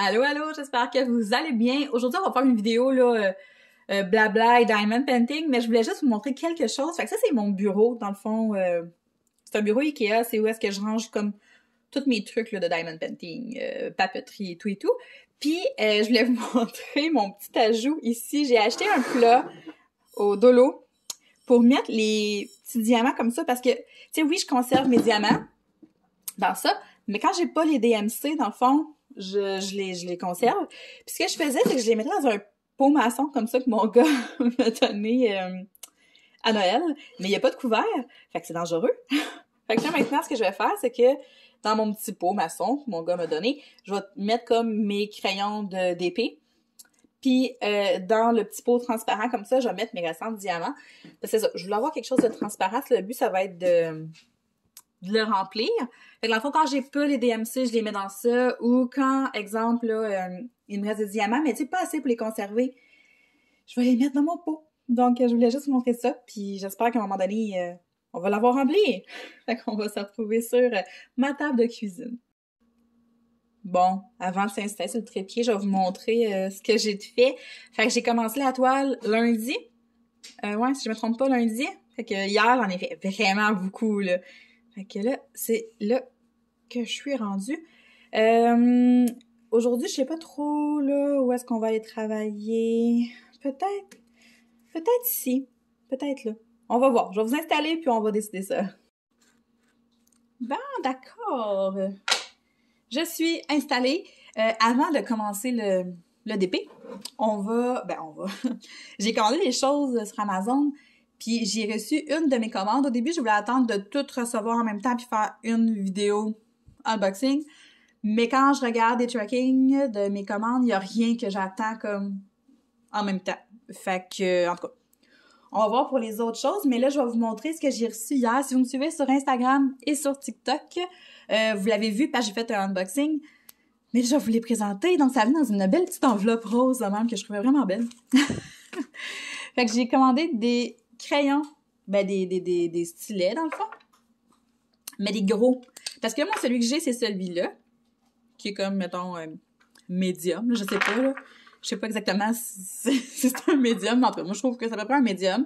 Allô, allô, j'espère que vous allez bien. Aujourd'hui, on va faire une vidéo là, euh, euh, blabla et diamond painting, mais je voulais juste vous montrer quelque chose. Fait que ça, c'est mon bureau, dans le fond. Euh, c'est un bureau Ikea, c'est où est-ce que je range comme tous mes trucs là, de diamond painting, papeterie et tout et tout. Puis, je voulais vous montrer mon petit ajout ici. J'ai acheté un plat au Dolo pour mettre les petits diamants comme ça parce que, tu sais, oui, je conserve mes diamants dans ça, mais quand j'ai pas les DMC, dans le fond, je, les, conserve. Puis ce que je faisais, c'est que je les mettais dans un pot maçon comme ça que mon gars m'a donné euh, à Noël. Mais il n'y a pas de couvert. Fait que c'est dangereux. fait que là, maintenant, ce que je vais faire, c'est que dans mon petit pot maçon que mon gars m'a donné, je vais mettre comme mes crayons d'épée. Puis euh, dans le petit pot transparent comme ça, je vais mettre mes récents diamants. C'est ça, je voulais avoir quelque chose de transparent. Le but, ça va être de de le remplir. Fait que, dans le quand j'ai peu les DMC, je les mets dans ça. Ou quand, exemple, euh, il me reste des diamants, mais tu pas assez pour les conserver, je vais les mettre dans mon pot. Donc, euh, je voulais juste vous montrer ça. Puis j'espère qu'à un moment donné, euh, on va l'avoir rempli. Fait qu'on va se retrouver sur ma table de cuisine. Bon, avant de s'installer sur le trépied, je vais vous montrer ce que j'ai fait. Fait que j'ai commencé la toile lundi. ouais, si je me trompe pas, lundi. Fait que hier, en ai fait vraiment beaucoup, là là, c'est là que je suis rendue. Euh, aujourd'hui, je ne sais pas trop là où est-ce qu'on va aller travailler. Peut-être, peut-être ici, peut-être là. On va voir. Je vais vous installer puis on va décider ça. Bon, d'accord. Je suis installée. Euh, avant de commencer le, le DP, on va, ben on va. J'ai commandé les choses sur Amazon. Puis j'ai reçu une de mes commandes. Au début, je voulais attendre de toutes recevoir en même temps puis faire une vidéo unboxing. Mais quand je regarde les tracking de mes commandes, il n'y a rien que j'attends comme en même temps. Fait que, en tout cas, on va voir pour les autres choses, mais là, je vais vous montrer ce que j'ai reçu hier. Si vous me suivez sur Instagram et sur TikTok, euh, vous l'avez vu parce que j'ai fait un unboxing. Mais je vais vous les présenter. Donc, ça vient dans une belle petite enveloppe rose, même, que je trouvais vraiment belle. fait que j'ai commandé des crayons, ben des, des, stylets dans le fond, mais des gros. Parce que moi, celui que j'ai, c'est celui-là, qui est comme, mettons, euh, médium, je sais pas, là. Je sais pas exactement si c'est un médium, mais en tout moi, je trouve que ça peut pas un médium.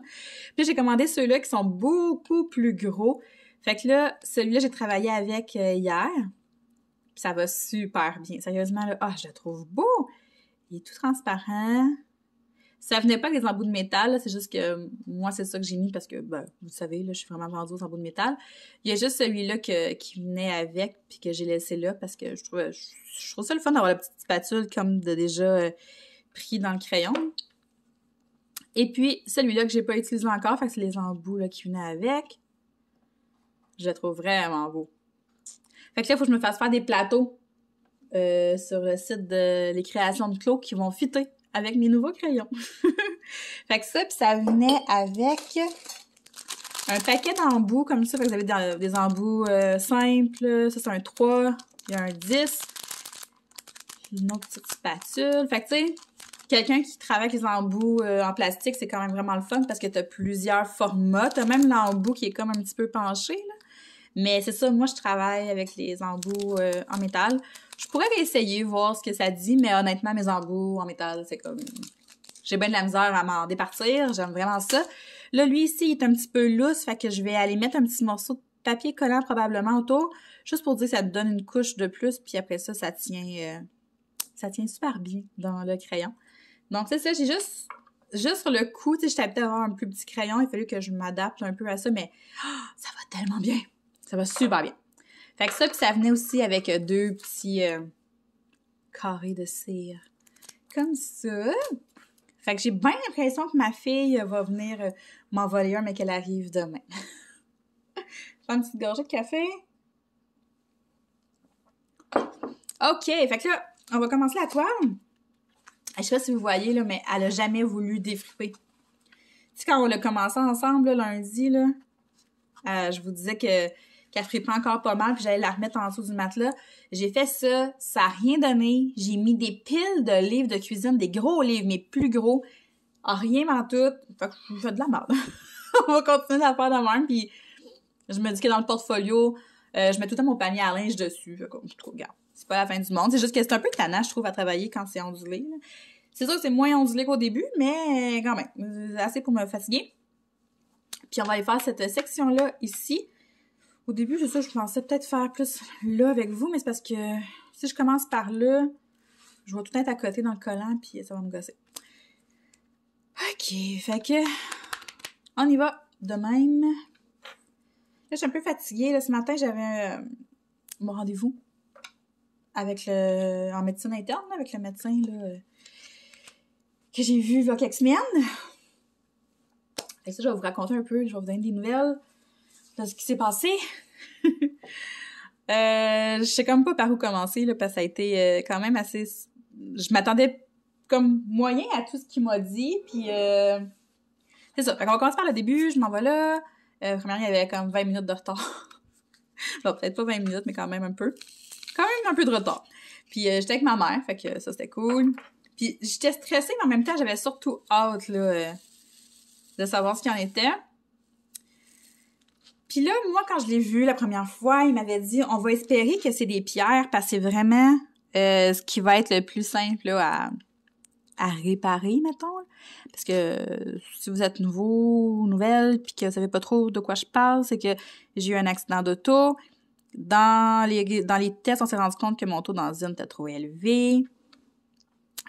Puis j'ai commandé ceux-là qui sont beaucoup plus gros. Fait que là, celui-là, j'ai travaillé avec euh, hier. ça va super bien. Sérieusement, là, ah, je le trouve beau! Il est tout transparent. Ça venait pas avec des embouts de métal, c'est juste que euh, moi, c'est ça que j'ai mis parce que, ben, vous savez, là, je suis vraiment vendue aux embouts de métal. Il y a juste celui-là qui venait avec puis que j'ai laissé là parce que je trouve je, trouve ça le fun d'avoir la petite spatule comme de déjà euh, pris dans le crayon. Et puis, celui-là que j'ai pas utilisé encore, fait que c'est les embouts là, qui venaient avec. Je le trouve vraiment beau. Fait que là, il faut que je me fasse faire des plateaux euh, sur le site de les créations de Claude qui vont fitter avec mes nouveaux crayons. fait que ça, puis ça venait avec un paquet d'embouts comme ça. vous avez des, embouts euh, simples. Ça, c'est un 3. Il y a un 10. Une autre petite spatule. Fait que, tu sais, quelqu'un qui travaille avec les embouts euh, en plastique, c'est quand même vraiment le fun parce que tu as plusieurs formats. as même l'embout qui est comme un petit peu penché, Mais c'est ça, moi, je travaille avec les embouts euh, en métal. Je pourrais essayer, voir ce que ça dit, mais honnêtement, mes embouts en métal, c'est comme... J'ai bien de la misère à m'en départir, j'aime vraiment ça. Là, lui ici, il est un petit peu lousse, fait que je vais aller mettre un petit morceau de papier collant probablement autour, juste pour dire que ça te donne une couche de plus, puis après ça, ça tient, euh, ça tient super bien dans le crayon. Donc c'est ça, j'ai juste, juste sur le coup, tu sais, j'étais habituée à avoir un plus petit crayon, il fallait que je m'adapte un peu à ça, mais ah, ça va tellement bien, ça va super bien. Fait que ça, puis ça venait aussi avec euh, deux petits euh, carrés de cire. Comme ça. Fait que j'ai bien l'impression que ma fille va venir euh, m'envoler un, mais qu'elle arrive demain. Prends une petite gorgée de café. OK, fait que là, on va commencer la toile. Je sais pas si vous voyez, là, mais elle a jamais voulu défriper. Tu sais, quand on l'a commencé ensemble lundi, là, je vous disais que qu'elle pas encore pas mal, puis j'allais la remettre en dessous du matelas. J'ai fait ça, ça a rien donné. J'ai mis des piles de livres de cuisine, des gros livres, mais plus gros. en ah, rien en tout. Fait je fais de la merde. On va continuer à faire de puis je me dis que dans le portfolio, euh, je mets tout à mon panier à linge dessus. Fait je trouve, c'est pas la fin du monde. C'est juste que c'est un peu tannant, je trouve, à travailler quand c'est ondulé. C'est sûr que c'est moins ondulé qu'au début, mais quand même, c'est euh, assez pour me fatiguer. Puis on va aller faire cette section-là ici. Au début, c'est ça, je pensais peut-être faire plus là avec vous, mais c'est parce que si je commence par là, je vais tout être à côté dans le collant, puis ça va me gosser. OK, fait que on y va de même. Là, je suis un peu fatiguée. Là, ce matin, j'avais euh, mon rendez-vous avec le en médecine interne, avec le médecin là, euh, que j'ai vu il y a quelques semaines. Et ça, je vais vous raconter un peu, je vais vous donner des nouvelles de ce qui s'est passé. Euh, je sais comme pas par où commencer, là, parce que ça a été euh, quand même assez... Je m'attendais comme moyen à tout ce qu'il m'a dit, puis... Euh, c'est ça. Fait on commence par le début, je m'en vais là. premièrement, il y avait comme 20 minutes de retard. bon, peut-être pas 20 minutes, mais quand même un peu. Quand même un peu de retard. Puis j'étais avec ma mère, fait que ça, c'était cool. Puis j'étais stressée, mais en même temps, j'avais surtout hâte, là, de savoir ce qu'il en était. Puis là, moi, quand je l'ai vu la première fois, il m'avait dit, on va espérer que c'est des pierres parce que c'est vraiment euh, ce qui va être le plus simple à, réparer, mettons. Parce que euh, si vous êtes nouveau, nouvelle, puis que vous savez pas trop de quoi je parle, c'est que j'ai eu un accident d'auto. Dans les, dans les tests, on s'est rendu compte que mon taux d'enzyme était trop élevé.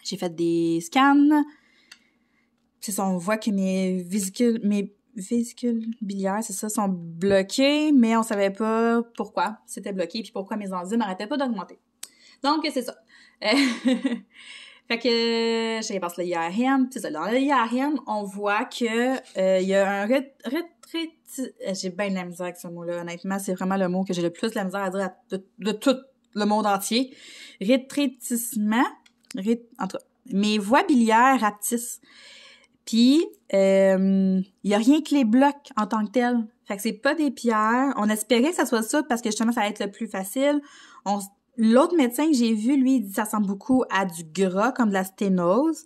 J'ai fait des scans. Puis ça, on voit que mes vésicules, mes vésicules biliaire, c'est ça, sont bloqués, mais on savait pas pourquoi c'était bloqué, puis pourquoi mes enzymes n'arrêtaient pas d'augmenter. Donc, c'est ça. Euh, fait que j'ai passé le IRM, c'est ça. Dans le IRM, on voit que euh, il y a un retrait. Euh, j'ai bien de la misère avec ce mot-là, honnêtement. C'est vraiment le mot que j'ai le plus de la misère à dire de, tout le monde entier. Rétrétissement. entre mes voies biliaires rapetissent. Puis, il euh, y a rien que les blocs en tant que tels. Fait que c'est pas des pierres. On espérait que ça soit ça parce que justement, ça va être le plus facile. L'autre médecin que j'ai vu, lui, il dit que ça ressemble beaucoup à du gras, comme de la sténose.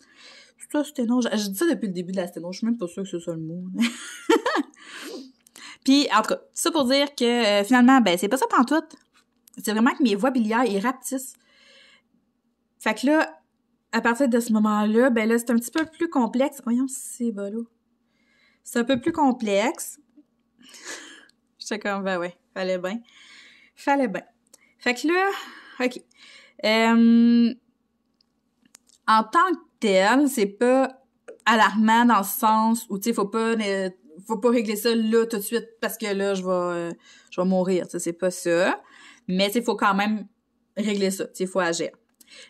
Ça, sténose. Je dis ça depuis le début de la sténose. Je suis même pas sûre que c'est ça le mot. Puis, en tout cas, ça pour dire que euh, finalement, ben, c'est pas ça tout. C'est vraiment que mes voies biliaires, ils rapetissent. Fait que là, à partir de ce moment-là, ben là, c'est un petit peu plus complexe. Voyons si c'est C'est un peu plus complexe. J'étais comme, ben ouais, fallait bien. Fallait bien. Fait que là, OK. Euh, en tant que tel, c'est pas alarmant dans le sens où, tu sais, faut pas... faut pas régler ça là tout de suite parce que là je vais euh, je vais mourir, c'est pas ça. Mais il faut quand même régler ça, il faut agir.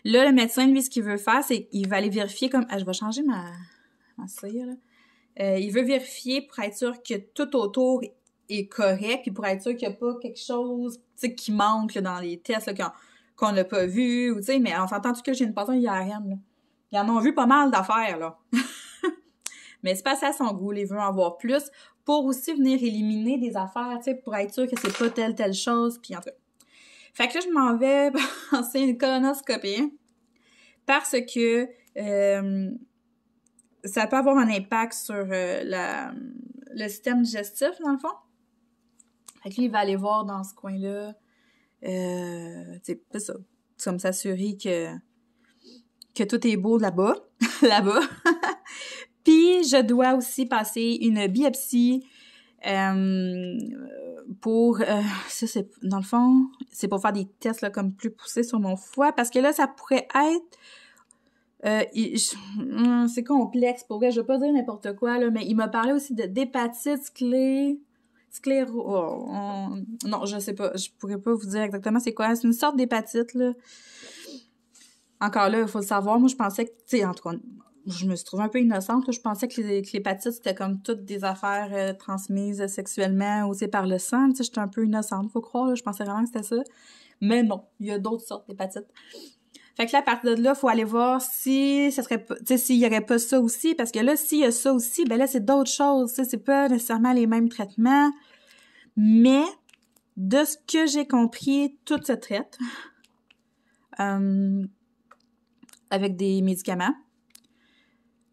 Là, le médecin, lui, ce qu'il veut faire, c'est qu'il va aller vérifier comme... Ah, je vais changer ma, ma euh, il veut vérifier pour être sûr que tout autour est correct, puis pour être sûr qu'il n'y a pas quelque chose qui manque dans les tests qu'on n'a pas vu, ou, mais on s'entend que j'ai une passion IRM. Là. Ils en ont vu pas mal d'affaires, là. mais c'est pas ça son goût, il veut en voir plus pour aussi venir éliminer des affaires, pour être sûr que c'est pas telle, telle chose, puis en tout fait que là, je m'en vais passer une colonoscopie parce que euh, ça peut avoir un impact sur euh, le système digestif, dans le fond. Fait que lui, il va aller voir dans ce coin-là. Euh, c'est ça. Comme s'assurer que, que tout est beau là-bas. là-bas. Puis, je dois aussi passer une biopsie euh, pour euh, ça c'est dans le fond c'est pour faire des tests là comme plus poussés sur mon foie parce que là ça pourrait être euh, hmm, c'est complexe pour vrai je veux pas dire n'importe quoi là mais il m'a parlé aussi de d'hépatite sclé oh, non je sais pas je pourrais pas vous dire exactement c'est quoi c'est une sorte d'hépatite là encore là, il faut le savoir. Moi, je pensais que, tu sais, en tout je me suis trouvée un peu innocente. Je pensais que, l'hépatite, c'était comme toutes des affaires euh, transmises sexuellement aussi par le sang. je suis j'étais un peu innocente, faut croire. Je pensais vraiment que c'était ça. Mais non, il y a d'autres sortes d'hépatites Fait que là, à partir de là, faut aller voir si ça serait s'il y aurait pas ça aussi. Parce que là, s'il y a ça aussi, ben là, c'est d'autres choses. C'est pas nécessairement les mêmes traitements. Mais de ce que j'ai compris, tout se traite. Euh, avec des médicaments.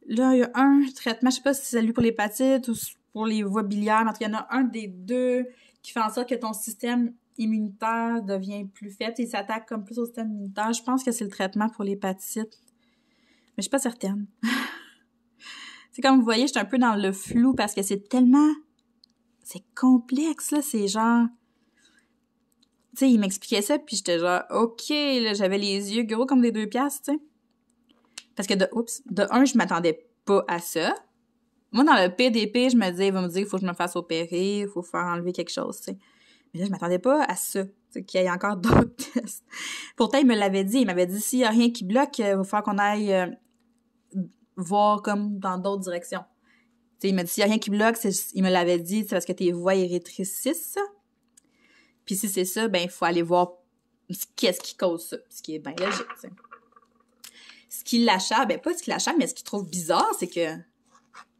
Là, il y a un traitement, je sais pas si c'est celui pour l'hépatite ou pour les voies biliaires, mais en tout cas, il y en a un des deux qui fait en sorte que ton système immunitaire devient plus faible il s'attaque comme plus au système immunitaire. Je pense que c'est le traitement pour l'hépatite. Mais je suis pas certaine. c'est comme vous voyez, je suis un peu dans le flou parce que c'est tellement. C'est complexe, là. C'est genre. Tu sais, il m'expliquait ça, puis j'étais genre, OK, là, j'avais les yeux gros comme des deux piastres, tu sais. Parce que de, oups, de un, je m'attendais pas à ça. Moi, dans le PDP, je me disais, il va me dire qu'il faut que je me fasse opérer, il faut faire enlever quelque chose, tu sais. Mais là, je m'attendais pas à ça, qu'il y ait encore d'autres tests. Pourtant, il me l'avait dit. Il m'avait dit, s'il y a rien qui bloque, euh, il va falloir qu'on aille euh, voir comme dans d'autres directions. sais, il m'a dit, s'il n'y a rien qui bloque, il me l'avait dit, c'est parce que tes voies rétrécissent. Puis si c'est ça, ben, il faut aller voir qu'est-ce qui cause ça, ce qui est bien logique, ce qu'il l'achat, ben pas ce qui l'achète, mais ce qu'il trouve bizarre, c'est que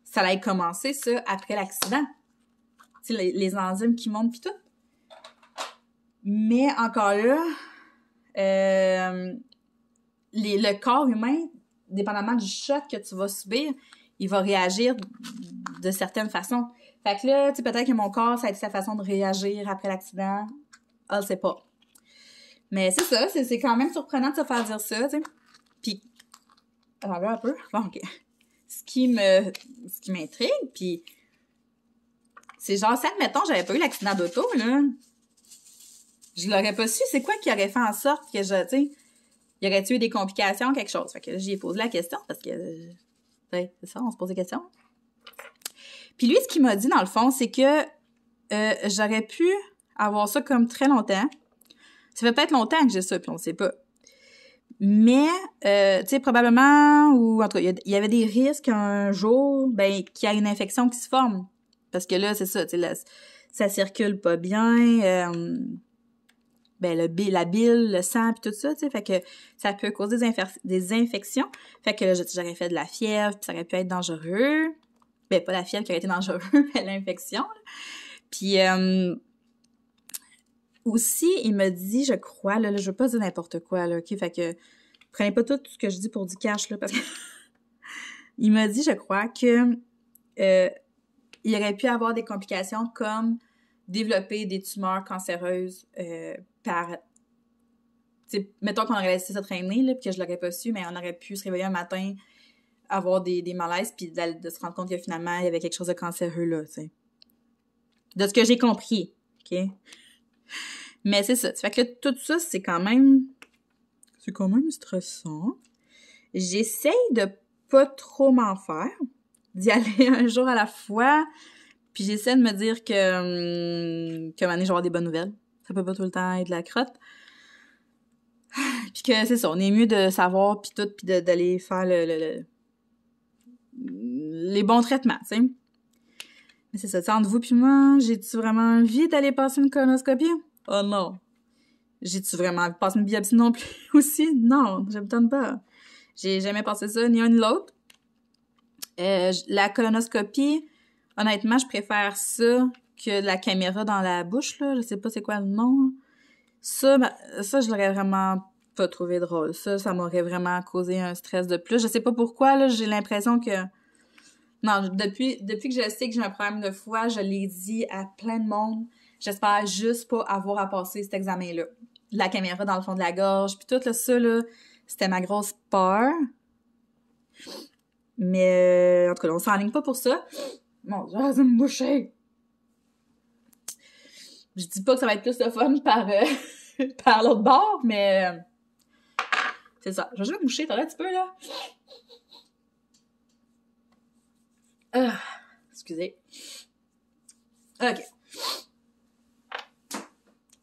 ça allait commencé ça, après l'accident. Tu les, enzymes qui montent, puis tout. Mais encore là, euh, le corps humain, dépendamment du choc que tu vas subir, il va réagir de certaines façons. Fait que là, tu sais, peut-être que mon corps, ça a été sa façon de réagir après l'accident. On ah, sais pas. Mais c'est ça, c'est quand même surprenant de se faire dire ça, tu sais. ce qui me, ce qui m'intrigue, puis c'est genre, ça, admettons, j'avais pas eu l'accident d'auto, là, je l'aurais pas su, c'est quoi qui aurait fait en sorte que je, tu y aurait eu des complications, quelque chose? Fait que j'y ai posé la question parce que, c'est ça, on se pose des questions. Puis lui, ce qu'il m'a dit, dans le fond, c'est que euh, j'aurais pu avoir ça comme très longtemps. Ça fait peut-être longtemps que j'ai ça, puis on sait pas. Mais, euh, tu sais, probablement, ou entre il y, avait des risques un jour, ben, qu'il y ait une infection qui se forme. Parce que là, c'est ça, tu sais, ça circule pas bien, euh, ben, le, la bile, le sang, puis tout ça, tu sais, fait que ça peut causer des, infections. Fait que là, j'aurais fait de la fièvre, puis ça aurait pu être dangereux. Ben, pas la fièvre qui aurait été dangereux mais l'infection. Puis, euh, aussi, il me dit, je crois, là, là je veux pas dire n'importe quoi, là, OK? Fait que prenez pas tout ce que je dis pour du cash, là, parce que il m'a dit, je crois, que euh, il aurait pu avoir des complications comme développer des tumeurs cancéreuses euh, par T'sais, mettons qu'on aurait laissé ça traîner, là, puis que je l'aurais pas su, mais on aurait pu se réveiller un matin, avoir des, malaises, puis de, se rendre compte que finalement, il y avait quelque chose de cancéreux là, tu De ce que j'ai compris, OK? Mais c'est ça. Fait que là, tout ça, c'est quand même. C'est quand même stressant. J'essaye de pas trop m'en faire, d'y aller un jour à la fois. Puis j'essaie de me dire que, hum, que année, je vais avoir des bonnes nouvelles. Ça peut pas tout le temps être de la crotte. Puis que c'est ça, on est mieux de savoir, puis tout, puis d'aller faire le, les bons traitements, tu c'est ça, entre vous puis moi, j'ai-tu vraiment envie d'aller passer une colonoscopie? Oh non! J'ai-tu vraiment envie de passer une biopsie non plus aussi? Non, je me pas. J'ai jamais passé ça, ni un ni l'autre. Euh, la colonoscopie, honnêtement, je préfère ça que la caméra dans la bouche, là. Je sais pas c'est quoi le nom. Ça, ben, ça, je l'aurais vraiment pas trouvé drôle. Ça, ça m'aurait vraiment causé un stress de plus. Je sais pas pourquoi, là, j'ai l'impression que non, depuis, que je sais que j'ai un problème de foie, je l'ai dit à plein de monde. J'espère juste pas avoir à passer cet examen-là. La caméra dans le fond de la gorge, puis tout ça, là, c'était ma grosse peur. Mais, euh, en tout cas, on s'enligne pas pour ça. Mon Dieu, vais me boucher! Je dis pas que ça va être plus le fun par, euh, l'autre bord, mais... Euh, c'est ça. Je vais juste me boucher, un petit peu, là. Ah, excusez. Ok.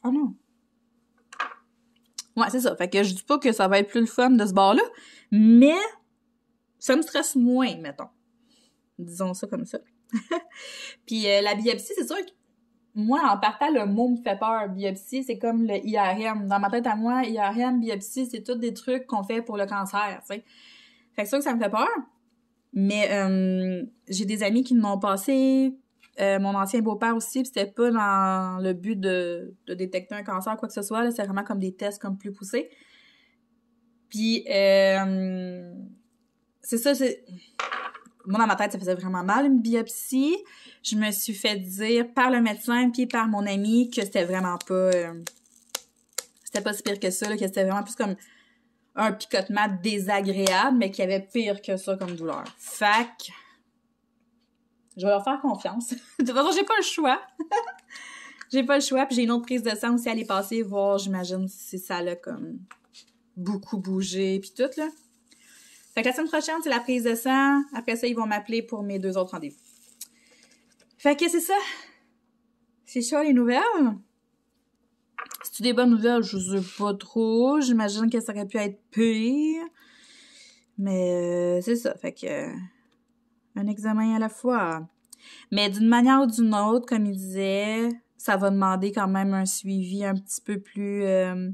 Oh non. Ouais, c'est ça. Fait que je dis pas que ça va être plus le fun de ce bord-là, mais ça me stresse moins, mettons. Disons ça comme ça. Puis euh, la biopsie, c'est sûr que moi, en partant, le mot me fait peur. Biopsie, c'est comme le IRM. Dans ma tête à moi, IRM, biopsie, c'est tous des trucs qu'on fait pour le cancer, tu sais. Fait que ça que ça me fait peur. Mais euh, j'ai des amis qui m'ont passé. Euh, mon ancien beau-père aussi, c'était pas dans le but de, de, détecter un cancer, ou quoi que ce soit. C'est vraiment comme des tests comme plus poussés. Puis, euh, c'est ça, c'est... Moi, dans ma tête, ça faisait vraiment mal, une biopsie. Je me suis fait dire par le médecin puis par mon ami que c'était vraiment pas... c'était pas si pire que ça, que c'était vraiment plus comme un picotement désagréable, mais qui avait pire que ça comme douleur. Fac, je vais leur faire confiance. de toute façon, j'ai pas le choix. j'ai pas le choix. Puis j'ai une autre prise de sang aussi à aller passer, voir, j'imagine, si ça l'a comme beaucoup bougé, puis tout, là. Fait que la semaine prochaine, c'est la prise de sang. Après ça, ils vont m'appeler pour mes deux autres rendez-vous. Fait que c'est ça. C'est ça les nouvelles. Si tu des bonnes nouvelles? Je sais pas trop. J'imagine que ça aurait pu être pire. Mais euh, c'est ça. Fait que. Euh, un examen à la fois. Mais d'une manière ou d'une autre, comme il disait, ça va demander quand même un suivi un petit peu plus. Euh,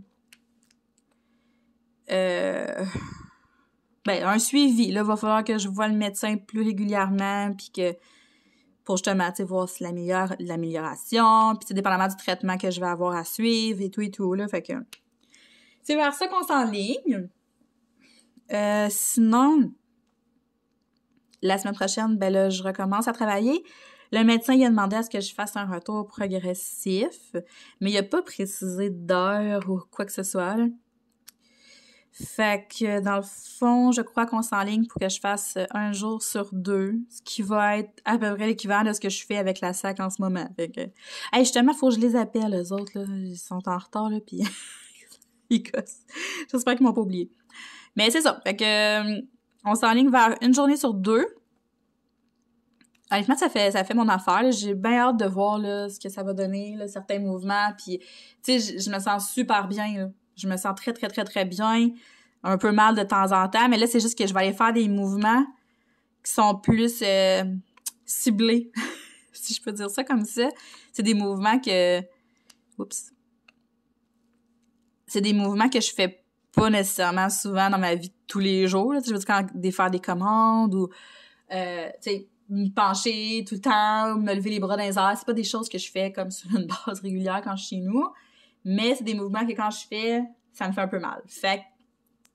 ben, un suivi. Là, va falloir que je voie le médecin plus régulièrement, puis que pour justement voir si meilleure l'amélioration, puis c'est dépendamment du traitement que je vais avoir à suivre et tout et tout. Là, fait que c'est vers ça qu'on s'enligne. Euh, sinon, la semaine prochaine, ben là, je recommence à travailler. Le médecin il a demandé à ce que je fasse un retour progressif, mais il n'a pas précisé d'heure ou quoi que ce soit. Fait que dans le fond, je crois qu'on s'enligne pour que je fasse un jour sur deux, ce qui va être à peu près l'équivalent de ce que je fais avec la SAC en ce moment. Fait que, hey, justement, faut que je les appelle, les autres, là. Ils sont en retard, là, puis ils cassent. J'espère qu'ils m'ont pas oublié. Mais c'est ça. Fait que, euh, on s'enligne vers une journée sur deux. Honnêtement, ça fait, ça fait mon affaire. J'ai bien hâte de voir là, ce que ça va donner, là, certains mouvements. Puis, tu sais, je me sens super bien. Là. Je me sens très, très, très, très bien. Un peu mal de temps en temps, mais là, c'est juste que je vais aller faire des mouvements qui sont plus euh, ciblés, si je peux dire ça comme ça. C'est des mouvements que. Oups. C'est des mouvements que je fais pas nécessairement souvent dans ma vie de tous les jours. Je veux dire, quand des, faire des commandes ou. Euh, me pencher tout le temps, me lever les bras dans les airs. C'est pas des choses que je fais comme sur une base régulière quand je suis chez nous mais c'est des mouvements que quand je fais, ça me fait un peu mal. Fait que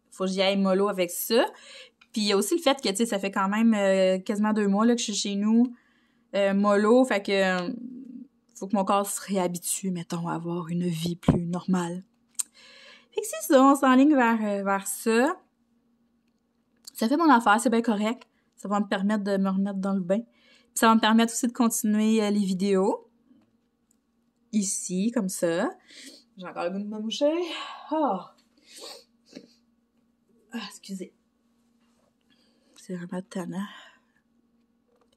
faut que j'y aille mollo avec ça. Puis il y a aussi le fait que, tu sais, ça fait quand même euh, quasiment deux mois là, que je suis chez nous, euh, mollo, fait que euh, faut que mon corps se réhabitue, mettons, à avoir une vie plus normale. Fait que c'est ça, on s'enligne vers, vers ça. Ça fait mon affaire, c'est bien correct. Ça va me permettre de me remettre dans le bain. ça va me permettre aussi de continuer les vidéos. Ici, comme ça. J'ai encore le goût de me moucher. Oh. Ah, excusez. C'est vraiment tannant.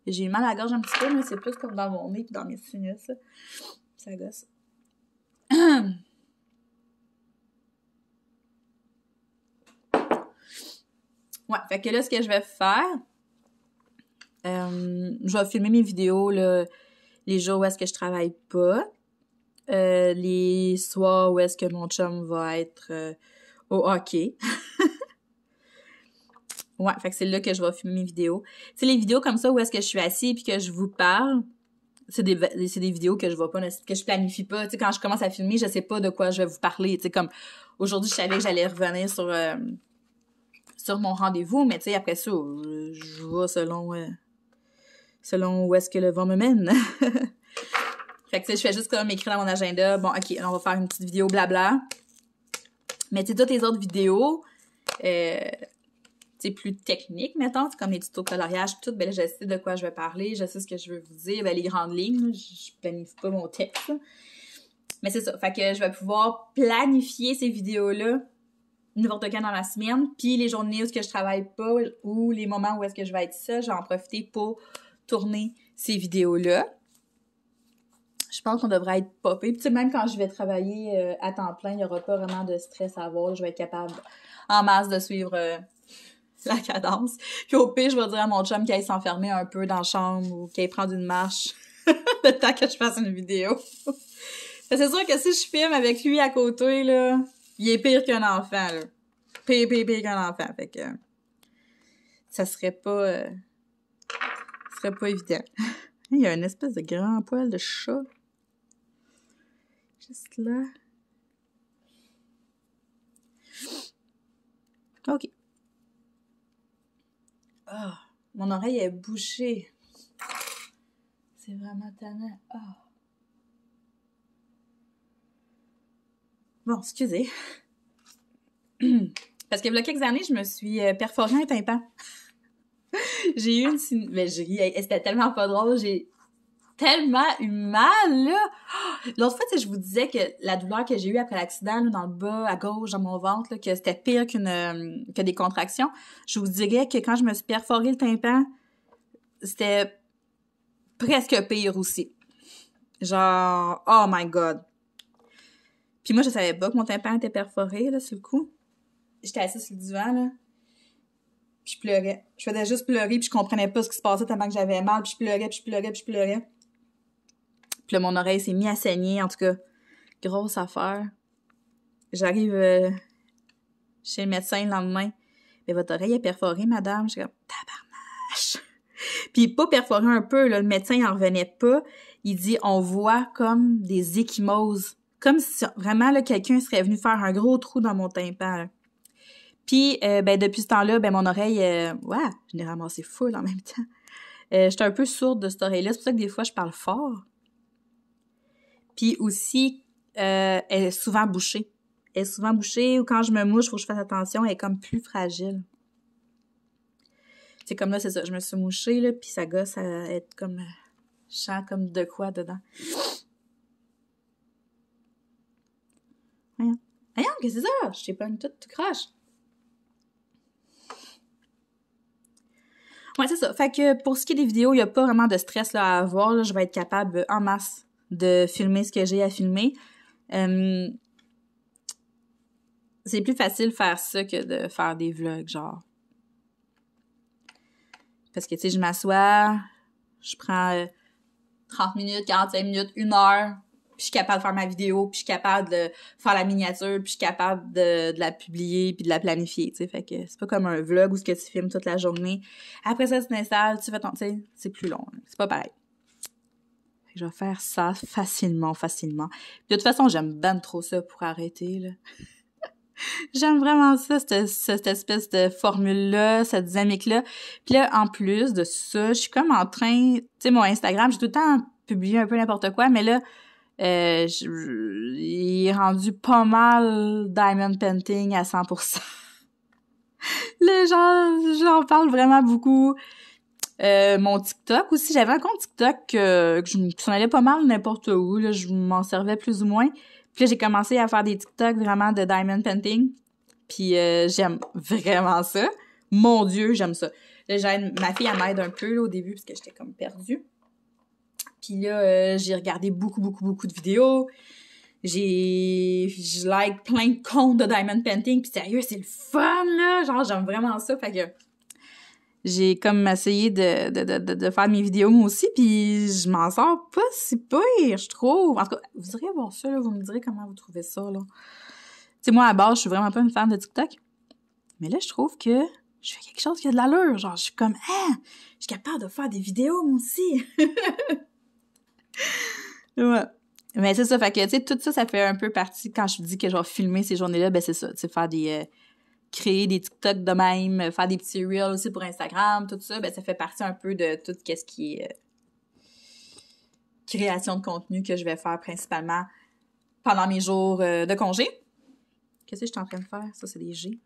J'ai eu mal à la gorge un petit peu, mais c'est plus comme dans mon nez et dans mes sinus. Ça gosse. Ouais, fait que là, ce que je vais faire, euh, je vais filmer mes vidéos les jours où est-ce que je travaille pas. Euh, les soirs où est-ce que mon chum va être euh, au hockey. ouais, fait que c'est là que je vais filmer mes vidéos. C'est les vidéos comme ça où est-ce que je suis assis puis que je vous parle. C'est des, vidéos que je vois pas, que je planifie pas. Tu sais, quand je commence à filmer, je sais pas de quoi je vais vous parler. Tu sais, comme aujourd'hui, je savais que j'allais revenir sur, euh, sur mon rendez-vous, mais tu sais, après ça, je, vois selon, selon où est-ce que le vent me mène. Fait je fais juste comme écrire dans mon agenda, bon, OK, on va faire une petite vidéo, blabla. Mais, tu sais, toutes les autres vidéos, c'est euh, tu sais, plus techniques, mettons, comme les tutos coloriage, tout, ben je sais de quoi je vais parler, je sais ce que je veux vous dire, ben, les grandes lignes, je planifie pas mon texte. Mais c'est ça, fait que je vais pouvoir planifier ces vidéos-là n'importe quand dans la semaine, puis les journées où je ne je travaille pas ou les moments où est-ce que je vais être seule, j'en profiter pour tourner ces vidéos-là pense qu'on devrait être popé. Puis, même quand je vais travailler euh, à temps plein, il n'y aura pas vraiment de stress à avoir. Je vais être capable en masse de suivre euh, la cadence. Puis au pire, je vais dire à mon chum qu'elle s'enfermer un peu dans la chambre ou qu'il prend une marche le temps que je fasse une vidéo. c'est sûr que si je filme avec lui à côté, là, il est pire qu'un enfant, là. Pire, pire, pire qu'un enfant. Fait ça serait pas... Euh, serait pas évident. il y a une espèce de grand poil de chat juste là. Ok. Ah, mon oreille est bouchée. C'est vraiment tannant. Oh. Bon, excusez. Parce que, le y a quelques années, je me suis euh, perforé un tympan. j'ai eu une... Mais j'ai... C'était tellement pas drôle. J'ai tellement mal là. L'autre fois, je vous disais que la douleur que j'ai eue après l'accident, dans le bas, à gauche, dans mon ventre, là, que c'était pire qu'une, euh, que des contractions, je vous dirais que quand je me suis perforé le tympan, c'était presque pire aussi. Genre, oh my god. Puis moi, je savais pas que mon tympan était perforé, là, sur le coup. J'étais assise sur le divan, là puis je pleurais. Je faisais juste pleurer, puis je comprenais pas ce qui se passait tellement que j'avais mal, puis je pleurais, puis je pleurais, puis je pleurais. Puis là, mon oreille s'est mise à saigner. En tout cas, grosse affaire. J'arrive euh, chez le médecin le lendemain. Mais votre oreille est perforée, madame. suis comme, tabarnache! Puis pas perforée un peu, là, le médecin n'en revenait pas. Il dit, on voit comme des échymoses. Comme si vraiment quelqu'un serait venu faire un gros trou dans mon tympan. Puis, euh, ben, depuis ce temps-là, ben, mon oreille, euh, ouais, je l'ai ramassée full en même temps. J'étais un peu sourde de cette oreille-là. C'est pour ça que des fois, je parle fort. Puis aussi, euh, elle est souvent bouchée. Elle est souvent bouchée ou quand je me mouche, il faut que je fasse attention, elle est comme plus fragile. C'est comme là, c'est ça, je me suis mouchée, là, puis ça gosse, à être comme... Je euh, comme de quoi dedans. Voyons. qu'est-ce que c'est ça? Je t'ai pas une toute, tu Ouais, c'est ça. Fait que pour ce qui est des vidéos, il n'y a pas vraiment de stress là, à avoir. Je vais être capable euh, en masse de filmer ce que j'ai à filmer. Euh, c'est plus facile faire ça que de faire des vlogs, genre. Parce que, tu sais, je m'assois, je prends 30 euh, minutes, 45 minutes, une heure, puis je suis capable de faire ma vidéo, puis je suis capable de faire la miniature, puis je suis capable de, la publier, puis de la planifier, tu sais. Fait que c'est pas comme un vlog où ce que tu filmes toute la journée. Après ça, tu t'installes, tu fais ton... Tu sais, c'est plus long. C'est pas pareil je vais faire ça facilement, facilement. De toute façon, j'aime ben trop ça pour arrêter, là. J'aime vraiment ça, cette, espèce de formule-là, cette dynamique-là. Puis là, en plus de ça, je suis comme en train... Tu sais, mon Instagram, j'ai tout le temps publié un peu n'importe quoi, mais là, euh, je, il rendu pas mal diamond painting à 100%. Les gens, j'en parle vraiment beaucoup. Euh, mon TikTok aussi, j'avais un compte TikTok que je s'en allait pas mal n'importe où, je m'en servais plus ou moins. Puis là, j'ai commencé à faire des TikTok vraiment de diamond painting. Puis euh, j'aime vraiment ça. Mon Dieu, j'aime ça. Là, ma fille, elle m'aide un peu au début parce que j'étais comme perdue. Puis là, euh, j'ai regardé beaucoup, beaucoup, beaucoup de vidéos. J'ai, je like plein de comptes de diamond painting. Puis sérieux, c'est le fun, là. Genre, j'aime vraiment ça. Fait que j'ai comme essayé de, faire mes vidéos moi aussi, puis je m'en sors pas si pire, je trouve. En tout cas, vous irez voir ça, là, vous me direz comment vous trouvez ça, là. Tu moi, à base, je suis vraiment pas une fan de TikTok, mais là, je trouve que je fais quelque chose qui a de l'allure. Genre, je suis comme, ah, je suis capable de faire des vidéos, moi aussi. ouais. Mais c'est ça, fait que, tu sais, tout ça, ça fait un peu partie, quand je dis que je vais filmer ces journées-là, ben c'est ça, tu sais, faire des... Euh, créer des TikTok de même, euh, faire des petits reels aussi pour Instagram, tout ça, ben, ça fait partie un peu de tout ce qui est euh, création de contenu que je vais faire principalement pendant mes jours euh, de congé. Qu'est-ce que je suis en train de faire? Ça, c'est des G.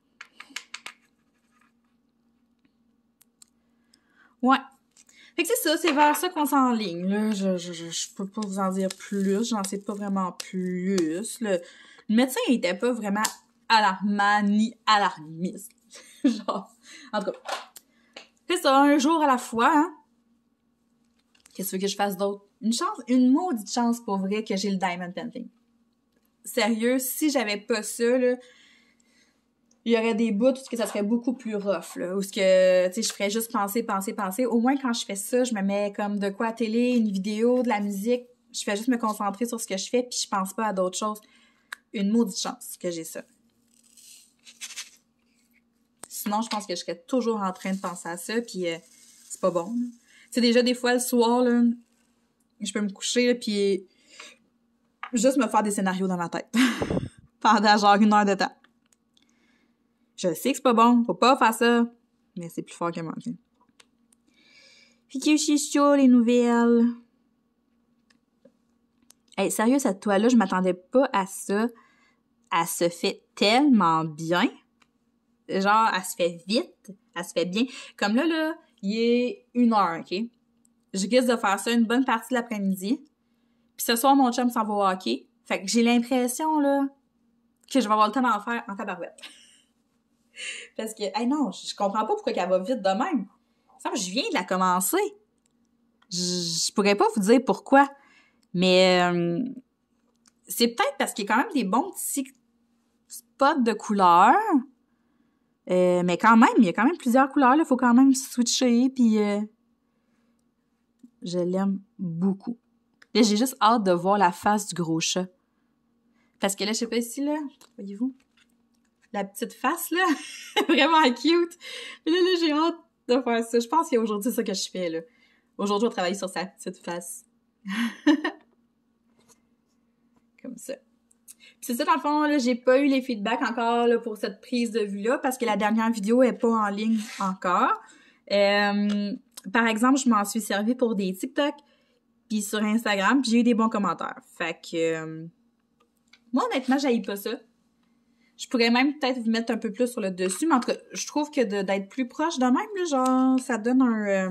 Ouais. Fait que c'est ça, c'est vers ça qu'on s'enligne. Là. Je, je, peux pas vous en dire plus, j'en sais pas vraiment plus. Le, médecin il était pas vraiment alarmant ni alarmiste. Genre, en tout cas. C'est ça, un jour à la fois, hein. Qu'est-ce que je fasse d'autre? Une chance, une maudite chance pour vrai que j'ai le diamond painting. Sérieux, si j'avais pas ça, là, il y aurait des bouts que ça serait beaucoup plus rough, là, ou ce que, tu sais, je ferais juste penser, penser, penser. Au moins, quand je fais ça, je me mets comme de quoi télé, une vidéo, de la musique. Je fais juste me concentrer sur ce que je fais, puis je pense pas à d'autres choses. Une maudite chance que j'ai ça. Sinon, je pense que je serais toujours en train de penser à ça, puis euh, c'est pas bon. C'est déjà des fois le soir, là, je peux me coucher, et puis juste me faire des scénarios dans ma tête pendant genre une heure de temps. Je sais que c'est pas bon, faut pas faire ça, mais c'est plus fort que moi. Puis que les nouvelles. Hey, sérieux, cette toile-là, je m'attendais pas à ça. Elle se fait tellement bien. Genre, elle se fait vite, elle se fait bien. Comme là, là, il est une heure, OK? Je risque de faire ça une bonne partie de l'après-midi. Puis ce soir, mon chum s'en va au hockey. Fait que j'ai l'impression, là, que je vais avoir le temps d'en faire en tabarouette. Parce que, hey non, je comprends pas pourquoi qu'elle va vite de même. Ça, je viens de la commencer. Je pourrais pas vous dire pourquoi. Mais euh, c'est peut-être parce qu'il y a quand même des bons petits spots de couleurs. Euh, mais quand même, il y a quand même plusieurs couleurs. Il faut quand même switcher. Puis euh, je l'aime beaucoup. Là, j'ai juste hâte de voir la face du gros chat. Parce que là, je sais pas ici, là, voyez-vous, la petite face, là, vraiment cute. Mais là, là j'ai hâte de faire ça. Je pense qu'aujourd'hui, c'est ça que je fais, là. Aujourd'hui, on travaille sur sa petite face. Comme ça c'est ça, dans le fond, là, j'ai pas eu les feedbacks encore pour cette prise de vue-là parce que la dernière vidéo est pas en ligne encore. Euh, par exemple, je m'en suis servi pour des TikTok puis sur Instagram, j'ai eu des bons commentaires. Fait que euh, moi honnêtement, j'aille pas ça. Je pourrais même peut-être vous mettre un peu plus sur le dessus, mais je trouve que d'être plus proche de même, genre, ça donne un, euh,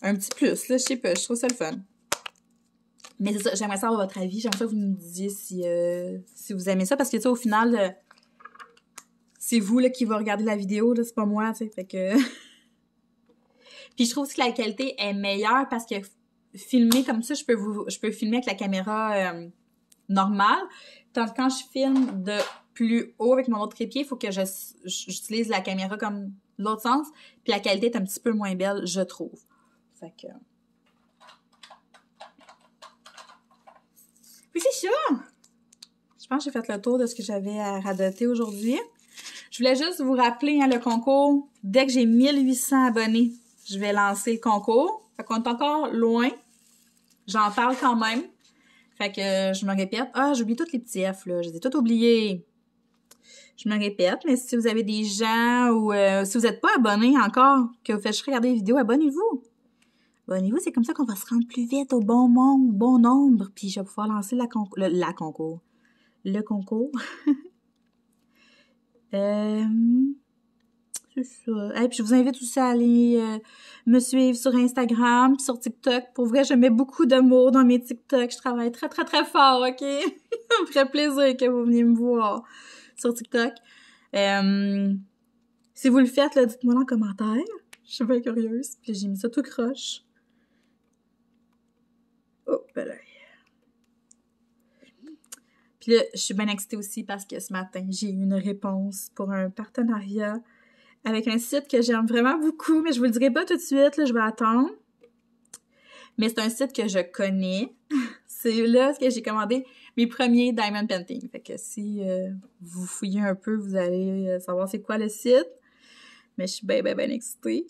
un petit plus. Là, je sais pas, je trouve ça le fun. Mais c'est ça, j'aimerais savoir votre avis. J'aimerais que vous me disiez si, euh, si vous aimez ça. Parce que, tu sais, au final, euh, c'est vous là, qui va regarder la vidéo, c'est pas moi, tu sais. Fait que. Puis je trouve aussi que la qualité est meilleure parce que filmer comme ça, je peux, vous, je peux filmer avec la caméra euh, normale. Tandis que quand je filme de plus haut avec mon autre trépied, il faut que j'utilise la caméra comme l'autre sens. Puis la qualité est un petit peu moins belle, je trouve. Fait que. Puis c'est ça! Je pense que j'ai fait le tour de ce que j'avais à radoter aujourd'hui. Je voulais juste vous rappeler hein, le concours. Dès que j'ai 1800 abonnés, je vais lancer le concours. Fait qu'on est encore loin. J'en parle quand même. Fait que euh, je me répète. Ah, j'oublie toutes les petits F, là. Je les ai toutes oubliées. Je me répète, mais si vous avez des gens ou euh, si vous n'êtes pas abonnés encore, que vous faites regarder les vidéos, abonnez-vous. Bon niveau, c'est comme ça qu'on va se rendre plus vite au bon bon nombre, puis je vais pouvoir lancer la, le, la concours. Le concours. Euh, c'est ça. puis je vous invite aussi à aller euh, me suivre sur Instagram, puis sur TikTok. Pour vrai, je mets beaucoup d'amour dans mes TikTok. Je travaille très, très, très fort, OK? Ça me ferait plaisir que vous veniez me voir sur TikTok. Euh, si vous le faites, dites-moi en commentaire. Je suis bien curieuse. Puis j'ai mis ça tout croche. Oh, ben Puis là, je suis bien excitée aussi parce que ce matin, j'ai eu une réponse pour un partenariat avec un site que j'aime vraiment beaucoup, mais je vous le dirai pas tout de suite, là, je vais attendre. Mais c'est un site que je connais. c'est là ce que j'ai commandé mes premiers diamond paintings. Fait que si euh, vous fouillez un peu, vous allez euh, savoir c'est quoi le site. Mais je suis bien, bien, bien excitée.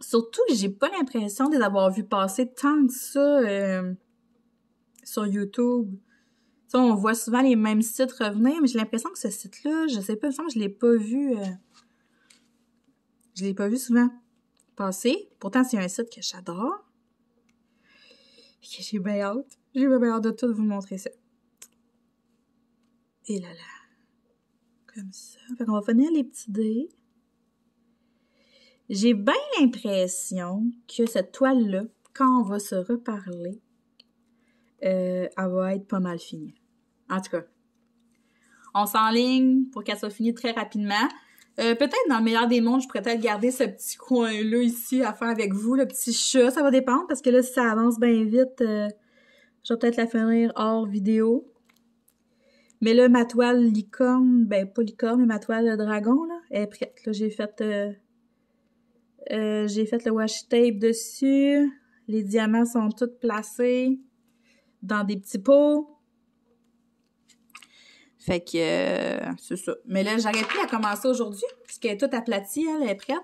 Surtout que j'ai pas l'impression de les avoir passer tant que ça euh, sur YouTube. on voit souvent les mêmes sites revenir, mais j'ai l'impression que ce site-là, je sais pas, il me je l'ai pas vu. Euh, je l'ai pas vu souvent passer. Pourtant, c'est un site que j'adore. Et que j'ai bien hâte. J'ai bien hâte de tout vous montrer ça. Et là là. Comme ça. Fait va venir les petits dés. J'ai bien l'impression que cette toile-là, quand on va se reparler, euh, elle va être pas mal finie. En tout cas, on s'enligne pour qu'elle soit finie très rapidement. Euh, peut-être dans le meilleur des mondes, je pourrais peut-être garder ce petit coin-là ici à faire avec vous, le petit chat, ça va dépendre, parce que là, si ça avance bien vite, euh, je vais peut-être la finir hors vidéo. Mais là, ma toile licorne, ben pas licorne, mais ma toile dragon, là, est prête. Là, j'ai fait euh, j'ai fait le washi tape dessus. Les diamants sont tous placés dans des petits pots. Fait que euh, c'est ça. Mais là, j'arrête plus à commencer aujourd'hui, puisqu'elle est toute aplatie, hein, elle est prête.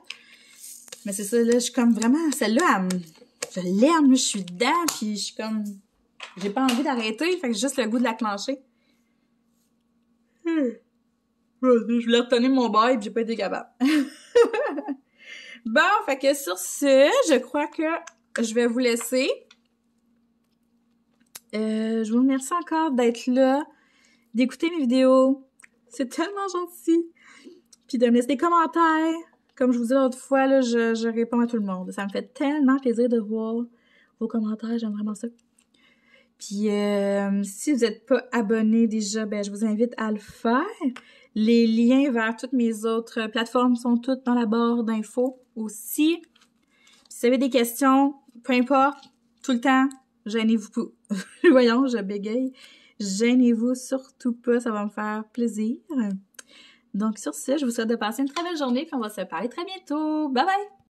Mais c'est ça, là, je suis comme vraiment. Celle-là, je l'aime, je suis dedans, puis je suis comme. J'ai pas envie d'arrêter, fait que j'ai juste le goût de la clencher. Hmm. Je voulais retenir mon bail, puis j'ai pas été capable. Bon, fait que sur ce, je crois que je vais vous laisser. Euh, je vous remercie encore d'être là, d'écouter mes vidéos. C'est tellement gentil. Puis de me laisser des commentaires. Comme je vous dis l'autre fois, là, je, réponds à tout le monde. Ça me fait tellement plaisir de voir vos commentaires. J'aime vraiment ça. Puis euh, si vous n'êtes pas abonné déjà, ben je vous invite à le faire. Les liens vers toutes mes autres plateformes sont toutes dans la barre d'infos aussi. Si vous avez des questions, peu importe, tout le temps, gênez-vous. Voyons, je bégaye. Gênez-vous surtout pas, ça va me faire plaisir. Donc sur ce, je vous souhaite de passer une très belle journée, et on va se parler très bientôt. Bye bye!